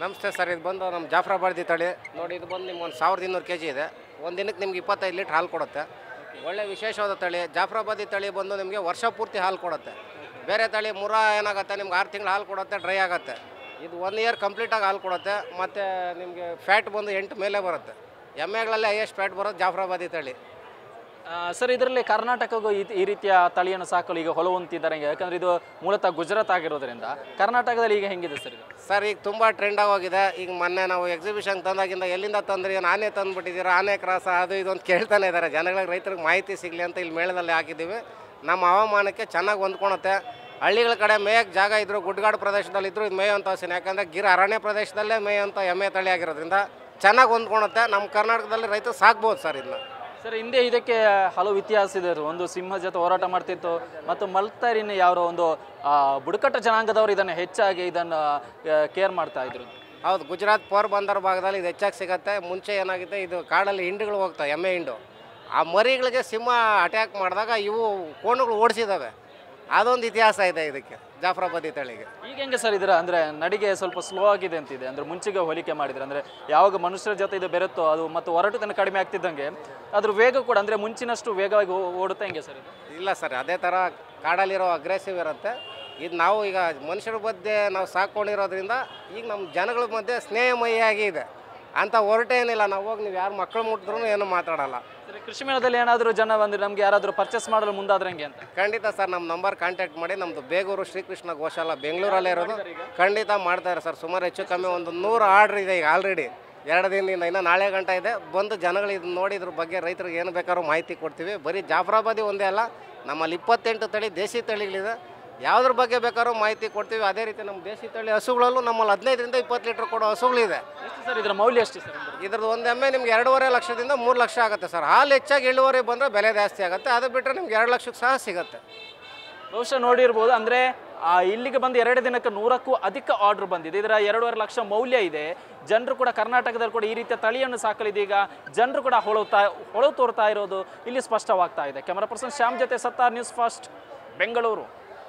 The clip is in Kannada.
ನಮಸ್ತೆ ಸರ್ ಇದು ಬಂದು ನಮ್ಮ ಜಾಫ್ರಾಬಾದಿ ತಳಿ ನೋಡಿ ಇದು ಬಂದು ನಿಮ್ಗೆ ಒಂದು ಸಾವಿರದ ಇನ್ನೂರು ಕೆ ಜಿ ಇದೆ ಒಂದು ದಿನಕ್ಕೆ ನಿಮ್ಗೆ ಇಪ್ಪತ್ತೈದು ಲೀಟ್ರ್ ಹಾಲು ಕೊಡುತ್ತೆ ಒಳ್ಳೆ ವಿಶೇಷವಾದ ತಳಿ ಜಾಫ್ರಾಬಾದಿ ತಳಿ ಬಂದು ನಿಮಗೆ ವರ್ಷ ಪೂರ್ತಿ ಹಾಲು ಕೊಡುತ್ತೆ ಬೇರೆ ತಳಿ ಮುರ ಏನಾಗುತ್ತೆ ನಿಮ್ಗೆ ಆರು ತಿಂಗಳು ಹಾಲು ಕೊಡುತ್ತೆ ಡ್ರೈ ಆಗುತ್ತೆ ಇದು ಒನ್ ಇಯರ್ ಕಂಪ್ಲೀಟಾಗಿ ಹಾಲು ಕೊಡುತ್ತೆ ಮತ್ತು ನಿಮಗೆ ಫ್ಯಾಟ್ ಬಂದು ಎಂಟು ಮೇಲೆ ಬರುತ್ತೆ ಎಮ್ಮೆಗಳಲ್ಲಿ ಹೈಯೆಸ್ಟ್ ಫ್ಯಾಟ್ ಬರೋದು ಜಾಫ್ರಾಬಾದಿ ತಳಿ ಸರ್ ಇದರಲ್ಲಿ ಕರ್ನಾಟಕಗೂ ಈ ರೀತಿಯ ತಳಿಯನ್ನು ಸಾಕಲು ಈಗ ಹೊಲವಂತಿದ್ದಾರೆ ಯಾಕಂದ್ರೆ ಇದು ಮೂಲತಃ ಗುಜರಾತ್ ಆಗಿರೋದ್ರಿಂದ ಕರ್ನಾಟಕದಲ್ಲಿ ಈಗ ಹೆಂಗಿದೆ ಸರ್ ಸರ್ ಈಗ ತುಂಬ ಟ್ರೆಂಡ್ ಆಗೋಗಿದೆ ಈಗ ಮೊನ್ನೆ ನಾವು ಎಕ್ಸಿಬಿಷನ್ ತಂದಾಗಿಂದ ಎಲ್ಲಿಂದ ತಂದ್ರೆ ಏನು ಆನೆ ತಂದುಬಿಟ್ಟಿದ್ದೀರಾ ಆನೆ ಕ್ರಾಸ ಅದು ಇದು ಅಂತ ಕೇಳ್ತಾನೆ ಇದ್ದಾರೆ ಜನಗಳಿಗೆ ರೈತರಿಗೆ ಮಾಹಿತಿ ಸಿಗಲಿ ಅಂತ ಇಲ್ಲಿ ಮೇಳದಲ್ಲಿ ಹಾಕಿದ್ದೀವಿ ನಮ್ಮ ಹವಾಮಾನಕ್ಕೆ ಚೆನ್ನಾಗಿ ಹೊಂದ್ಕೊಳತ್ತೆ ಹಳ್ಳಿಗಳ ಕಡೆ ಮೇಯಕ್ಕೆ ಜಾಗ ಇದ್ರು ಗುಡ್ಗಾಡು ಪ್ರದೇಶದಲ್ಲಿ ಇದ್ರು ಇದು ಮೇಯುವಂಥ ಹಸಿನ ಯಾಕಂದರೆ ಗಿರ ಅರಣ್ಯ ಪ್ರದೇಶದಲ್ಲೇ ಮೇಯುವಂಥ ಎಮ್ಮೆ ತಳಿ ಆಗಿರೋದ್ರಿಂದ ಚೆನ್ನಾಗಿ ಹೊಂದ್ಕೊಳುತ್ತೆ ನಮ್ಮ ಕರ್ನಾಟಕದಲ್ಲಿ ರೈತರು ಸಾಕ್ಬೋದು ಸರ್ ಇದನ್ನ ಸರ್ ಹಿಂದೆ ಇದಕ್ಕೆ ಹಲವು ಇತಿಹಾಸ ಇದೆ ಒಂದು ಸಿಂಹ ಜೊತೆ ಹೋರಾಟ ಮಾಡ್ತಿತ್ತು ಮತ್ತು ಮಲ್ತಾರಿನ ಯಾರೋ ಒಂದು ಬುಡಕಟ್ಟು ಜನಾಂಗದವರು ಇದನ್ನು ಹೆಚ್ಚಾಗಿ ಇದನ್ನು ಕೇರ್ ಮಾಡ್ತಾ ಇದ್ರು ಹೌದು ಗುಜರಾತ್ ಪೋರ್ ಬಂದರ್ ಭಾಗದಲ್ಲಿ ಇದು ಹೆಚ್ಚಾಗಿ ಸಿಗುತ್ತೆ ಮುಂಚೆ ಏನಾಗುತ್ತೆ ಇದು ಕಾಡಲ್ಲಿ ಹಿಂಡುಗಳು ಹೋಗ್ತವೆ ಎಮ್ಮೆ ಹಿಂಡು ಆ ಮರಿಗಳಿಗೆ ಸಿಂಹ ಅಟ್ಯಾಕ್ ಮಾಡಿದಾಗ ಇವು ಕೋಣಗಳು ಓಡಿಸಿದ್ದಾವೆ ಅದೊಂದು ಇತಿಹಾಸ ಇದೆ ಇದಕ್ಕೆ ಜಾಫ್ರಾಬಾದಿ ತಳಿಗೆ ಈಗ ಹೆಂಗೆ ಸರ್ ಇದರ ಅಂದರೆ ನಡಿಗೆ ಸ್ವಲ್ಪ ಸ್ಲೋ ಆಗಿದೆ ಅಂತಿದೆ ಅಂದರೆ ಮುಂಚೆಗೆ ಹೋಲಿಕೆ ಮಾಡಿದ್ರೆ ಅಂದರೆ ಯಾವಾಗ ಮನುಷ್ಯರ ಜೊತೆ ಇದು ಬೆರುತ್ತೋ ಅದು ಮತ್ತು ತನಕ ಕಡಿಮೆ ಆಗ್ತಿದ್ದಂಗೆ ಅದ್ರ ವೇಗ ಕೂಡ ಅಂದರೆ ಮುಂಚಿನಷ್ಟು ವೇಗವಾಗಿ ಓಡುತ್ತೆ ಹೆಂಗೆ ಸರ್ ಇಲ್ಲ ಸರ್ ಅದೇ ಥರ ಕಾಡಲ್ಲಿರೋ ಅಗ್ರೆಸಿವ್ ಇರುತ್ತೆ ಇದು ನಾವು ಈಗ ಮನುಷ್ಯರ ಮಧ್ಯೆ ನಾವು ಸಾಕೊಂಡಿರೋದ್ರಿಂದ ಈಗ ನಮ್ಮ ಜನಗಳ ಮಧ್ಯೆ ಸ್ನೇಹಮಯಿಯಾಗಿ ಇದೆ ಅಂತ ಹೊರಟೇನಿಲ್ಲ ನಾವು ಹೋಗಿ ನೀವು ಯಾರು ಮಕ್ಕಳು ಮುಟ್ಟಿದ್ರು ಏನು ಮಾತಾಡೋಲ್ಲ ಕೃಷಿ ಮೇಳದಲ್ಲಿ ಏನಾದರೂ ಜನ ಬಂದರೆ ನಮಗೆ ಯಾರಾದರೂ ಪರ್ಚೇಸ್ ಮಾಡಲು ಮುಂದಾದ್ರೆ ಅಂತ ಖಂಡಿತ ಸರ್ ನಮ್ಮ ನಂಬರ್ ಕಾಂಟ್ಯಾಕ್ಟ್ ಮಾಡಿ ನಮ್ಮದು ಬೇಗೂರು ಶ್ರೀಕೃಷ್ಣ ಗೋಶಾಲ ಬೆಂಗಳೂರಲ್ಲೇ ಇರೋದು ಖಂಡಿತ ಮಾಡ್ತಾರೆ ಸರ್ ಸುಮಾರು ಹೆಚ್ಚು ಕಮ್ಮಿ ಒಂದು ನೂರು ಆರ್ಡ್ರ್ ಇದೆ ಈಗ ಆಲ್ರೆಡಿ ಎರಡು ದಿನದಿಂದ ಇನ್ನೂ ನಾಳೆ ಗಂಟೆ ಇದೆ ಬಂದು ಜನಗಳು ಇದು ನೋಡಿದ್ರ ಬಗ್ಗೆ ರೈತರಿಗೆ ಏನು ಬೇಕಾದ್ರೂ ಮಾಹಿತಿ ಕೊಡ್ತೀವಿ ಬರೀ ಜಾಫ್ರಾಬಾದಿ ಒಂದೇ ಅಲ್ಲ ನಮ್ಮಲ್ಲಿ ಇಪ್ಪತ್ತೆಂಟು ತಳಿ ದೇಶಿ ತಳಿಗಳಿದೆ ಯಾವುದ್ರ ಬಗ್ಗೆ ಬೇಕಾದ್ರೂ ಮಾಹಿತಿ ಕೊಡ್ತೀವಿ ಅದೇ ರೀತಿ ನಮ್ಮ ದೇಶಿ ತಳಿ ಹಸುಗಳಲ್ಲೂ ನಮ್ಮಲ್ಲಿ ಹದಿನೈದರಿಂದ ಇಪ್ಪತ್ತು ಲೀಟ್ರ್ ಕೊಡೋ ಹಸುಗಳಿದೆ ಸರ್ ಇದರ ಮೌಲ್ಯ ಎಷ್ಟು ಸರ್ ಇದ್ರದ್ದು ಒಂದು ಎಮ್ಮೆ ನಿಮ್ಗೆ ಎರಡೂವರೆ ಲಕ್ಷದಿಂದ ಮೂರು ಲಕ್ಷ ಆಗುತ್ತೆ ಸರ್ ಹಾಲು ಹೆಚ್ಚಾಗಿ ಇಳುವರೆ ಬಂದರೆ ಬೆಲೆ ಜಾಸ್ತಿ ಆಗುತ್ತೆ ಅದು ಬಿಟ್ಟರೆ ನಿಮ್ಗೆ ಎರಡು ಲಕ್ಷಕ್ಕೆ ಸಹ ಸಿಗುತ್ತೆ ಬಹುಶಃ ನೋಡಿರ್ಬೋದು ಅಂದರೆ ಇಲ್ಲಿಗೆ ಬಂದು ಎರಡು ದಿನಕ್ಕೆ ನೂರಕ್ಕೂ ಅಧಿಕ ಆರ್ಡರ್ ಬಂದಿದೆ ಇದರ ಎರಡೂವರೆ ಲಕ್ಷ ಮೌಲ್ಯ ಇದೆ ಜನರು ಕೂಡ ಕರ್ನಾಟಕದಲ್ಲಿ ಕೂಡ ಈ ರೀತಿಯ ತಳಿಯನ್ನು ಸಾಕಲಿದೀಗ ಜನರು ಕೂಡ ಹೊಳುತ್ತಾ ಹೊಳು ತೋರ್ತಾ ಇರೋದು ಇಲ್ಲಿ ಸ್ಪಷ್ಟವಾಗ್ತಾ ಇದೆ ಕ್ಯಾಮರಾ ಪರ್ಸನ್ ಶ್ಯಾಮ್ ಜೊತೆ ಸತ್ತಾರ್ ನ್ಯೂಸ್ ಫಸ್ಟ್ ಬೆಂಗಳೂರು